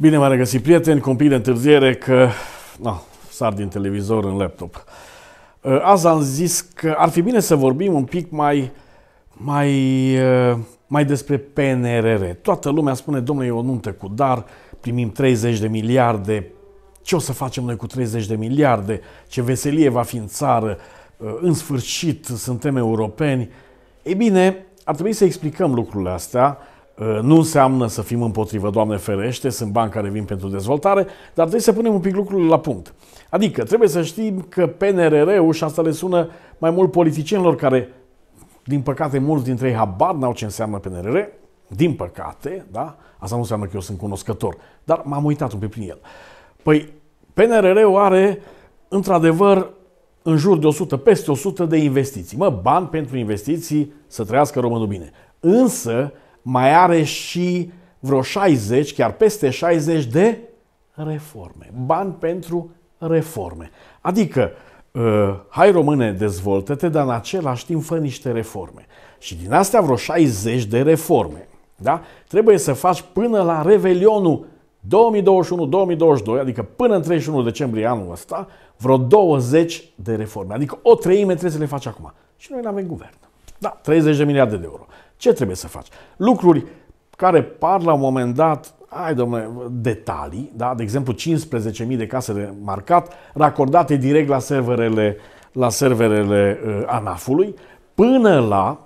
Bine v-am regăsit, prieteni, cu un pic de întârziere că na, sar din televizor în laptop. Uh, azi am zis că ar fi bine să vorbim un pic mai, mai, uh, mai despre PNRR. Toată lumea spune, domnule, e o nuntă cu dar, primim 30 de miliarde, ce o să facem noi cu 30 de miliarde, ce veselie va fi în țară, uh, în sfârșit suntem europeni. Ei bine, ar trebui să explicăm lucrurile astea, Uh, nu înseamnă să fim împotrivă, Doamne ferește, sunt bani care vin pentru dezvoltare, dar trebuie să punem un pic lucrurile la punct. Adică trebuie să știm că PNRR-ul, și asta le sună mai mult politicienilor care, din păcate, mulți dintre ei habar n-au ce înseamnă PNRR, din păcate, da? Asta nu înseamnă că eu sunt cunoscător, dar m-am uitat un pic prin el. Păi, PNRR-ul are, într-adevăr, în jur de 100, peste 100 de investiții. Mă, bani pentru investiții să trăiască românul bine. Însă, mai are și vreo 60, chiar peste 60 de reforme. Bani pentru reforme. Adică, uh, hai române, dezvoltă-te, dar în același timp fă niște reforme. Și din astea vreo 60 de reforme. Da? Trebuie să faci până la Revelionul 2021-2022, adică până în 31 decembrie anul ăsta, vreo 20 de reforme. Adică o treime trebuie să le faci acum. Și noi nu avem guvern. Da, 30 de miliarde de euro. Ce trebuie să faci? Lucruri care par la un moment dat, ai domnule, detalii, da? de exemplu 15.000 de case de marcat racordate direct la serverele, la serverele uh, ANAF-ului, până la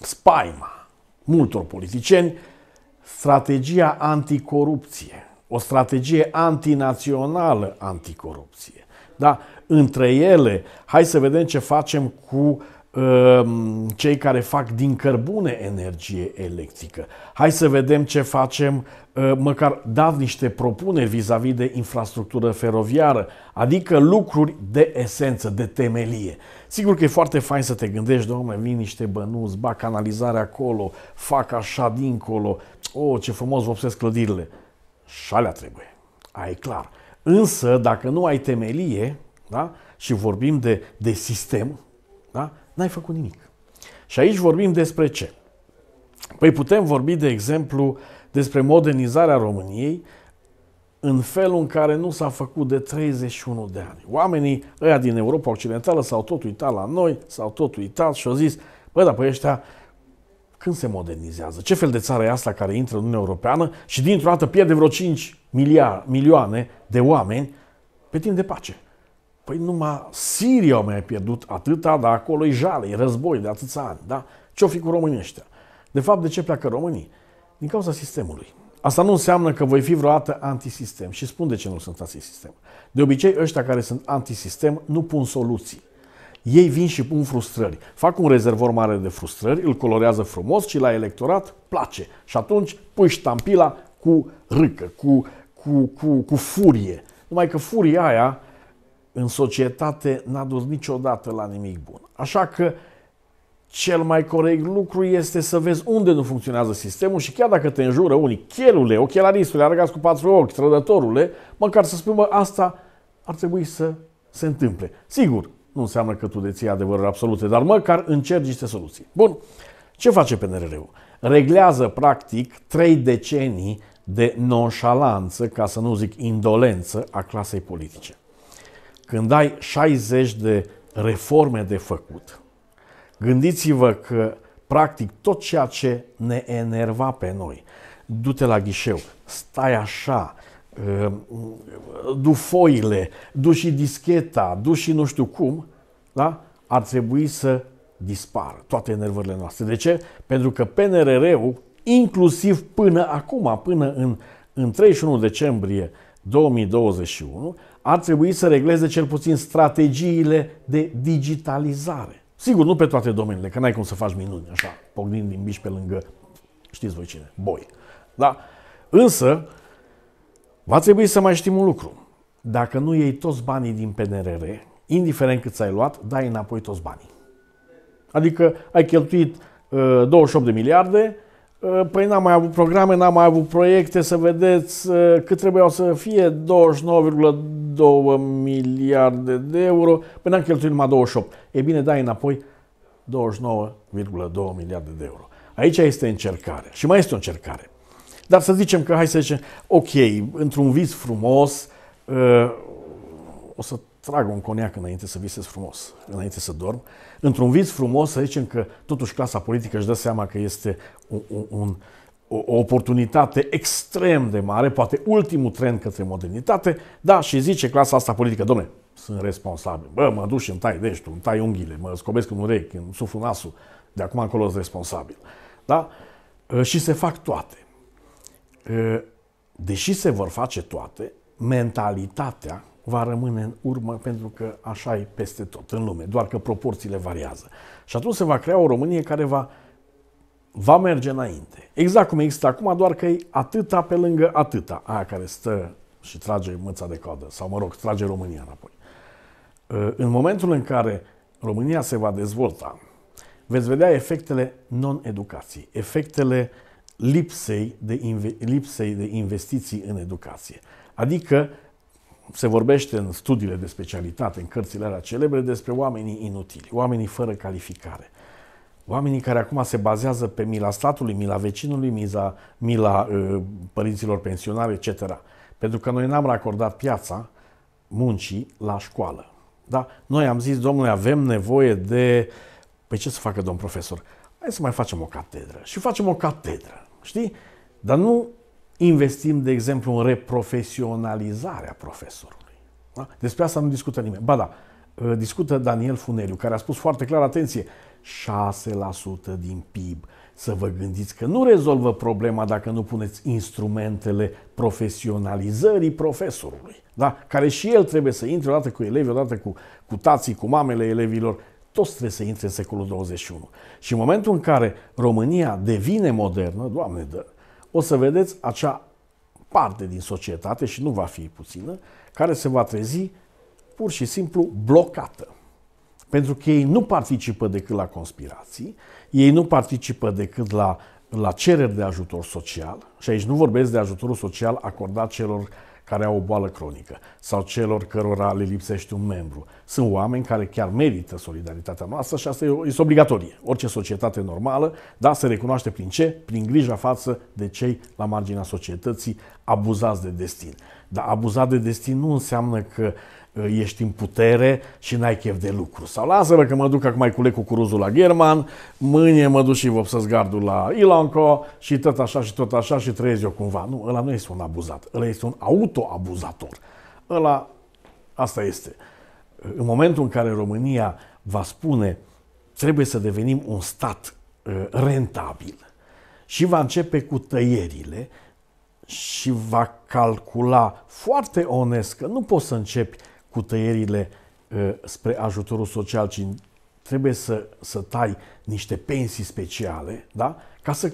spaima multor politicieni, strategia anticorupție, o strategie antinațională anticorupție. Da? Între ele, hai să vedem ce facem cu uh, Ehm, cei care fac din cărbune energie electrică. Hai să vedem ce facem, ehm, măcar dați niște propuneri vis-a-vis de infrastructură feroviară, adică lucruri de esență, de temelie. Sigur că e foarte fain să te gândești, domnule, vin niște bănuți, ba canalizarea acolo, fac așa dincolo, oh, ce frumos vopsesc clădirile. Și alea trebuie, Ai e clar. Însă, dacă nu ai temelie, da? și vorbim de, de sistem, da? N-ai făcut nimic. Și aici vorbim despre ce? Păi putem vorbi, de exemplu, despre modernizarea României în felul în care nu s-a făcut de 31 de ani. Oamenii ăia din Europa Occidentală s-au tot uitat la noi, s-au tot uitat și au zis, bă, dar pe păi ăștia când se modernizează? Ce fel de țară e asta care intră în Uniunea Europeană și dintr-o dată pierde vreo 5 milioane de oameni pe timp de pace? Păi numai Siria au mai pierdut atâta, dar acolo e jale, e război de atâția ani. Da? Ce-o fi cu românii ăștia? De fapt, de ce pleacă românii? Din cauza sistemului. Asta nu înseamnă că voi fi vreodată antisistem. Și spun de ce nu sunt antisistem. De obicei, ăștia care sunt antisistem nu pun soluții. Ei vin și pun frustrări. Fac un rezervor mare de frustrări, îl colorează frumos și la electorat place. Și atunci pui ștampila cu râcă, cu, cu, cu, cu furie. Numai că furia aia în societate n-a dus niciodată la nimic bun. Așa că cel mai corect lucru este să vezi unde nu funcționează sistemul și chiar dacă te înjură unii, chelule, ochelaristule, arăgați cu patru ochi, trădătorule, măcar să spui, mă, asta ar trebui să se întâmple. Sigur, nu înseamnă că tu deții adevărul absolute, dar măcar încerci niște soluții. Bun, ce face PNRR-ul? Reglează, practic, trei decenii de nonșalanță, ca să nu zic indolență, a clasei politice când ai 60 de reforme de făcut, gândiți-vă că practic tot ceea ce ne enerva pe noi, du-te la ghișeu, stai așa, uh, du foile, du și discheta, du și nu știu cum, da? ar trebui să dispară toate enervările noastre. De ce? Pentru că PNRR-ul, inclusiv până acum, până în, în 31 decembrie 2021, ar trebui să regleze cel puțin strategiile de digitalizare. Sigur, nu pe toate domeniile, că n-ai cum să faci minuni așa, pognind din bici pe lângă, știți voi cine, boi. Da? Însă, va trebui să mai știm un lucru. Dacă nu iei toți banii din PNRR, indiferent cât ai luat, dai înapoi toți banii. Adică ai cheltuit uh, 28 de miliarde, Ă, păi n-am mai avut programe, n-am mai avut proiecte, să vedeți ă, cât trebuiau să fie 29,2 miliarde de euro. Păi n-am cheltuit numai 28. E bine, dai înapoi 29,2 miliarde de euro. Aici este încercare și mai este o încercare. Dar să zicem că, hai să zicem, ok, într-un vis frumos, ă, o să trag un coniac înainte să visez frumos, înainte să dorm. Într-un vis frumos să zicem că totuși clasa politică își dă seama că este un, un, un, o oportunitate extrem de mare, poate ultimul trend către modernitate, da, și zice clasa asta politică, domne, sunt responsabil. Bă, mă duc și îmi tai deștul, îmi tai unghiile, mă scobesc în urechi, îmi suflu nasul, de acum acolo sunt responsabil. Da? Ă, și se fac toate. Ă, deși se vor face toate, mentalitatea va rămâne în urmă pentru că așa e peste tot în lume, doar că proporțiile variază. Și atunci se va crea o Românie care va, va merge înainte. Exact cum există acum, doar că e atâta pe lângă atâta, aia care stă și trage mâța de coadă, sau mă rog, trage România înapoi. Ă, în momentul în care România se va dezvolta, veți vedea efectele non-educației, efectele lipsei de, lipsei de investiții în educație. Adică se vorbește în studiile de specialitate, în cărțile alea celebre, despre oamenii inutili, oamenii fără calificare. Oamenii care acum se bazează pe mila statului, mila vecinului, miza, mila uh, părinților pensionari, etc. Pentru că noi n-am racordat piața muncii la școală. Da? Noi am zis, domnule, avem nevoie de... Păi ce să facă domn profesor? Hai să mai facem o catedră. Și facem o catedră, știi? Dar nu investim, de exemplu, în reprofesionalizarea profesorului. Da? Despre asta nu discută nimeni. Ba da, uh, discută Daniel Funeliu, care a spus foarte clar, atenție, 6% din PIB. Să vă gândiți că nu rezolvă problema dacă nu puneți instrumentele profesionalizării profesorului, da? care și el trebuie să intre odată cu elevii, odată cu, cu tații, cu mamele elevilor, toți trebuie să intre în secolul 21. Și în momentul în care România devine modernă, Doamne dă, o să vedeți acea parte din societate, și nu va fi puțină, care se va trezi pur și simplu blocată. Pentru că ei nu participă decât la conspirații, ei nu participă decât la, la cereri de ajutor social, și aici nu vorbesc de ajutorul social acordat celor care au o boală cronică sau celor cărora le lipsește un membru. Sunt oameni care chiar merită solidaritatea noastră și asta este obligatorie. Orice societate normală, da, se recunoaște prin ce? Prin grija față de cei la marginea societății abuzați de destin. Dar abuzat de destin nu înseamnă că Uh, ești în putere și n-ai chef de lucru. Sau lasă-mă că mă duc acum cu cucuruzul la German, mâine mă duc și vopsesc gardul la Ilanco și tot așa și tot așa și trăiesc eu cumva. Nu, ăla nu este un abuzat, ăla este un autoabuzator. Ăla, asta este. În momentul în care România va spune trebuie să devenim un stat uh, rentabil și va începe cu tăierile și va calcula foarte onest că nu poți să începi cu tăierile ă, spre ajutorul social, ci trebuie să, să tai niște pensii speciale, da? ca, să,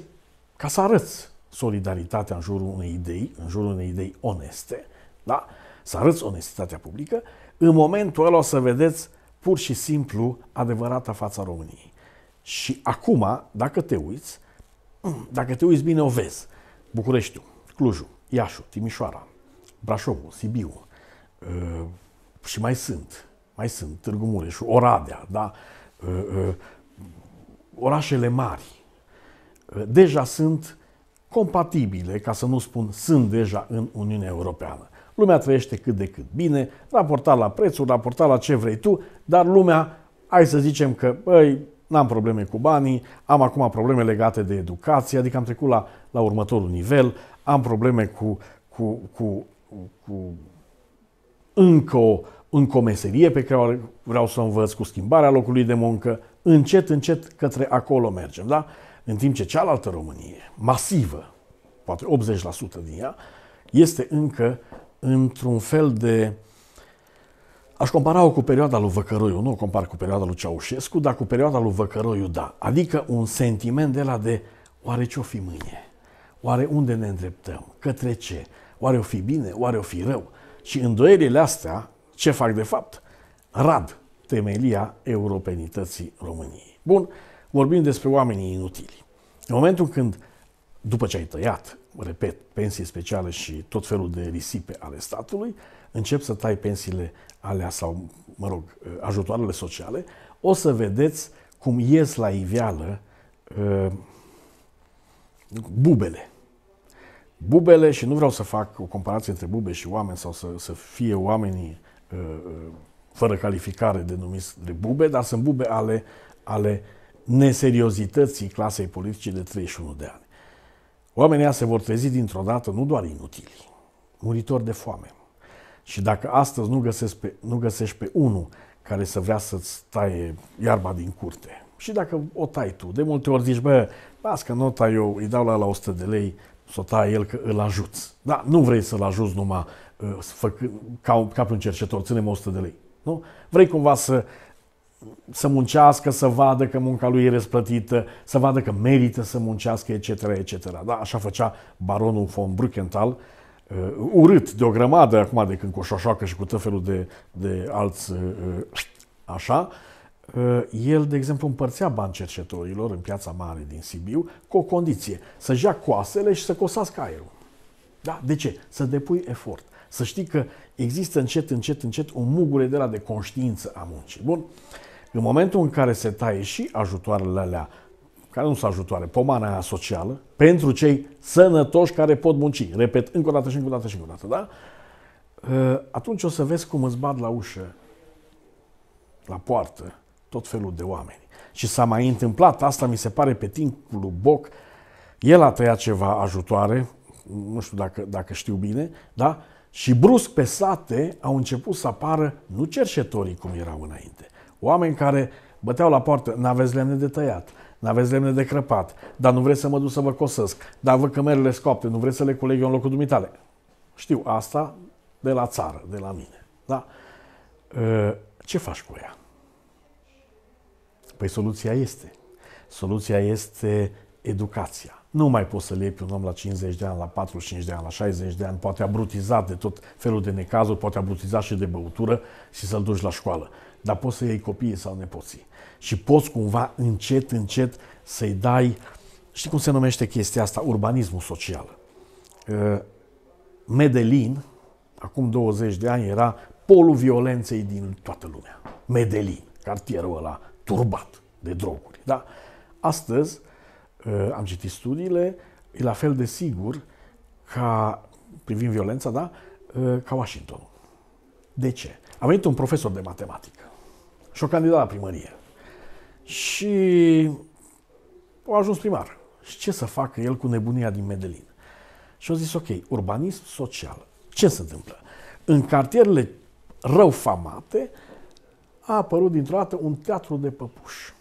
ca să arăți solidaritatea în jurul unei idei, în jurul unei idei oneste, da? să arăți onestitatea publică, în momentul ăla o să vedeți pur și simplu adevărata fața României. Și acum, dacă te uiți, mm, dacă te uiți bine, o vezi. Bucureștiul, Clujul, Iașu, Timișoara, Brașovul, Sibiu, ă, și mai sunt, mai sunt, Târgu Mureș, Oradea, da? Ă, ă, orașele mari, ă, deja sunt compatibile, ca să nu spun sunt deja în Uniunea Europeană. Lumea trăiește cât de cât bine, raportat la prețuri, raportat la ce vrei tu, dar lumea, hai să zicem că, băi, n-am probleme cu banii, am acum probleme legate de educație, adică am trecut la, la următorul nivel, am probleme cu, cu, cu, cu încă o, încă o meserie pe care vreau să o învăț cu schimbarea locului de muncă, încet, încet către acolo mergem, da? În timp ce cealaltă Românie, masivă, poate 80% din ea, este încă într-un fel de... Aș compara-o cu perioada lui Văcăroiu, nu o compar cu perioada lui Ceaușescu, dar cu perioada lui Văcăroiu, da. Adică un sentiment de la de oare ce o fi mâine? Oare unde ne îndreptăm? Către ce? Oare o fi bine? Oare o fi rău? Și îndoierile astea, ce fac de fapt? Rad temelia europenității României. Bun, vorbim despre oamenii inutili. În momentul când, după ce ai tăiat, repet, pensii speciale și tot felul de risipe ale statului, încep să tai pensiile alea sau, mă rog, ajutoarele sociale, o să vedeți cum ies la iveală uh, bubele bubele, și nu vreau să fac o comparație între bube și oameni sau să, să fie oamenii uh, uh, fără calificare denumiți de bube, dar sunt bube ale, ale neseriozității clasei politice de 31 de ani. Oamenii se vor trezi dintr-o dată nu doar inutili, muritori de foame. Și dacă astăzi nu găsești pe, nu găsești pe unul care să vrea să-ți taie iarba din curte, și dacă o tai tu, de multe ori zici, bă, las că nota eu îi dau la, la 100 de lei, taie el că îl ajuți. Da, nu vrei să-l ajuți numai ă, fă, ca, ca un cercetor, ținem 100 de lei. Nu? Vrei cumva să, să muncească, să vadă că munca lui e răsplătită, să vadă că merită să muncească, etc. etc. Da? Așa făcea baronul von Bruckenthal, ă, urât de o grămadă acum de când cu șoșoacă și cu tot felul de, de alți ă, așa, Eh, el, de exemplu, împărțea bani cercetătorilor în piața mare din Sibiu cu o condiție, să-și ia coasele și să cosească aerul. Da? De ce? Să depui efort. Să știi că există încet, încet, încet un mugure de la de conștiință a muncii. Bun. În momentul în care se taie și ajutoarele alea, care nu sunt ajutoare, pomana aia socială, pentru cei sănătoși care pot munci, repet, încă o dată și încă o dată și încă o dată, da? Eh, atunci o să vezi cum îți bat la ușă, la poartă, tot felul de oameni. Și s-a mai întâmplat, asta mi se pare pe timpul Boc, el a tăiat ceva ajutoare, nu știu dacă, dacă știu bine, da? și brusc pe sate au început să apară nu cercetorii cum erau înainte, oameni care băteau la poartă, n-aveți lemne de tăiat, n-aveți lemne de crăpat, dar nu vreți să mă duc să vă cosesc, dar vă cămerele scoapte, nu vreți să le culeg eu în locul dumitale. Știu asta de la țară, de la mine. Da? Ă, ce faci cu ea? Păi soluția este. Soluția este educația. Nu mai poți să le iei pe un om la 50 de ani, la 45 de ani, la 60 de ani, poate abrutizat de tot felul de necazuri, poate abrutizat și de băutură și să-l duci la școală. Dar poți să iei copiii sau nepoții. Și poți cumva încet, încet să-i dai, știi cum se numește chestia asta, urbanismul social. Uh, Medellin, acum 20 de ani, era polul violenței din toată lumea. Medellin, cartierul ăla turbat de droguri. Da? Astăzi, uh, am citit studiile, e la fel de sigur ca, privind violența, da, uh, ca Washington. De ce? A venit un profesor de matematică și o candidat la primărie. Și a ajuns primar. Și ce să facă el cu nebunia din Medellin? Și au zis, ok, urbanism social. Ce se întâmplă? În cartierele rău famate, a apărut dintr-o dată un teatru de păpuși.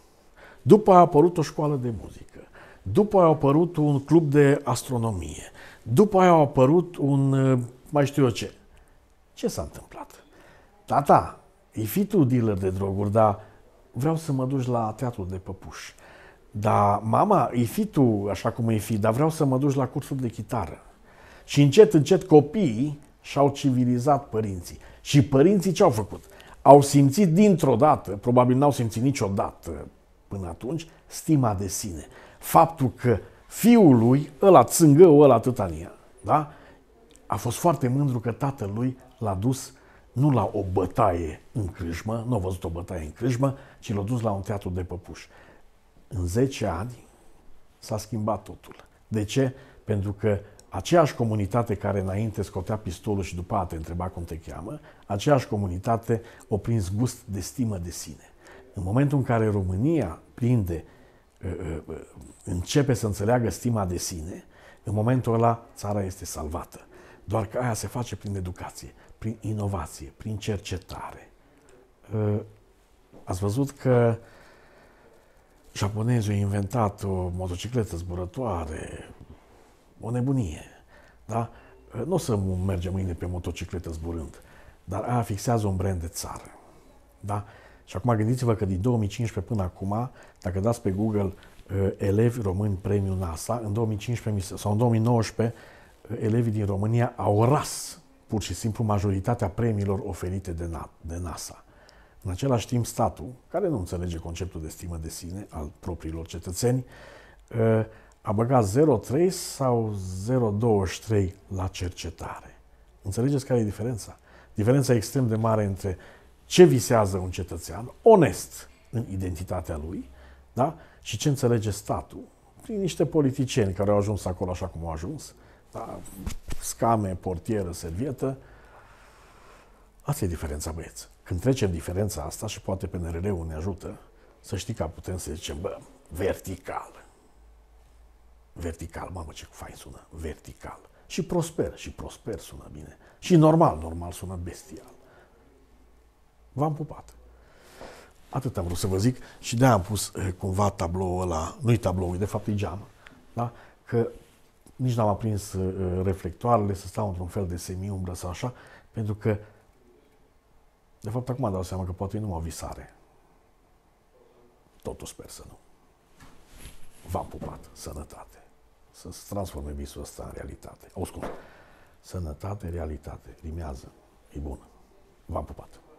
După a apărut o școală de muzică. După a apărut un club de astronomie. După a apărut un uh, mai știu eu ce. Ce s-a întâmplat? Tata, da, da, e fi tu dealer de droguri, dar vreau să mă duci la teatru de păpuși. Dar mama, e fi tu așa cum e fi, dar vreau să mă duci la cursul de chitară. Și încet, încet copiii și-au civilizat părinții. Și părinții ce-au făcut? au simțit dintr-o dată, probabil n-au simțit niciodată până atunci, stima de sine. Faptul că fiul lui, ăla țângău, ăla tâtania, da? a fost foarte mândru că tatălui l-a dus nu la o bătaie în crâjmă, nu a văzut o bătaie în crâjmă, ci l-a dus la un teatru de păpuși. În 10 ani s-a schimbat totul. De ce? Pentru că aceeași comunitate care înainte scotea pistolul și după a te întreba cum te cheamă, aceeași comunitate o prins gust de stimă de sine. În momentul în care România prinde, uh, uh, uh, începe să înțeleagă stima de sine, în momentul ăla țara este salvată. Doar că aia se face prin educație, prin inovație, prin cercetare. Ați văzut că japonezii au inventat o motocicletă zburătoare, o nebunie. Da? Nu o să mergem mâine pe motocicletă zburând, dar aia fixează un brand de țară. Da? Și acum gândiți-vă că din 2015 până acum, dacă dați pe Google uh, elevi români premiu NASA, în 2015 sau în 2019, uh, elevii din România au ras pur și simplu majoritatea premiilor oferite de, Na- de NASA. În același timp, statul, care nu înțelege conceptul de stimă de sine al propriilor cetățeni, uh, a băgat 0,3 sau 0,23 la cercetare. Înțelegeți care e diferența? Diferența extrem de mare între ce visează un cetățean onest în identitatea lui da? și ce înțelege statul prin niște politicieni care au ajuns acolo așa cum au ajuns, da? scame, portieră, servietă. Asta e diferența, băieți. Când trecem diferența asta și poate pnrl ul ne ajută, să știi că putem să zicem, bă, vertical vertical. Mamă, ce fain sună, vertical. Și prosper, și prosper sună bine. Și normal, normal sună bestial. V-am pupat. Atât am vrut să vă zic și de am pus eh, cumva tabloul ăla, nu-i tablou, de fapt e geamă, da? că nici n-am aprins eh, reflectoarele să stau într-un fel de semi-umbră sau așa, pentru că de fapt acum dau seama că poate nu o visare. Totul sper să nu. V-am pupat. Sănătate să-ți transforme visul ăsta în realitate. Auzi cum? Sănătate, realitate. Rimează. E bună. V-am pupat.